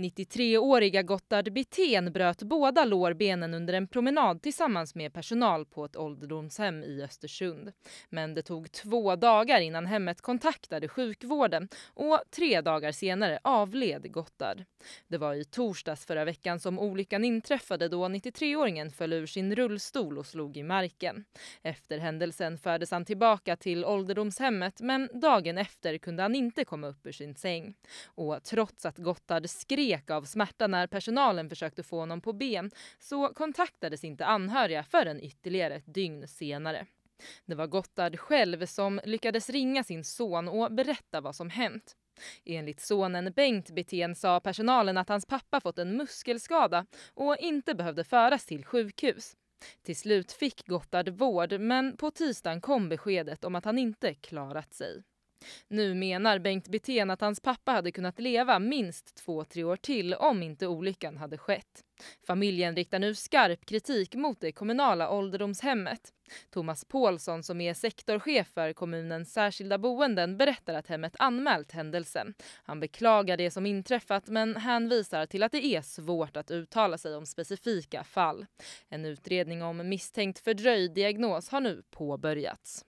93-åriga Gottard Bitén bröt båda lårbenen under en promenad tillsammans med personal på ett ålderdomshem i Östersund. Men det tog två dagar innan hemmet kontaktade sjukvården och tre dagar senare avled Gottard. Det var i torsdags förra veckan som olyckan inträffade då 93-åringen föll ur sin rullstol och slog i marken. Efter händelsen fördes han tillbaka till ålderdomshemmet men dagen efter kunde han inte komma upp ur sin säng. Och trots att Gottard skrev skrek av smärta när personalen försökte få honom på ben så kontaktades inte anhöriga förrän ytterligare ett dygn senare. Det var Gottard själv som lyckades ringa sin son och berätta vad som hänt. Enligt sonen Bengt Betén sa personalen att hans pappa fått en muskelskada och inte behövde föras till sjukhus. Till slut fick Gottard vård men på tisdagen kom beskedet om att han inte klarat sig. Nu menar Bengt Bithén att hans pappa hade kunnat leva minst två, tre år till om inte olyckan hade skett. Familjen riktar nu skarp kritik mot det kommunala ålderdomshemmet. Thomas Paulsson som är sektorchef för kommunens särskilda boenden berättar att hemmet anmält händelsen. Han beklagar det som inträffat men hänvisar till att det är svårt att uttala sig om specifika fall. En utredning om misstänkt fördröjd diagnos har nu påbörjats.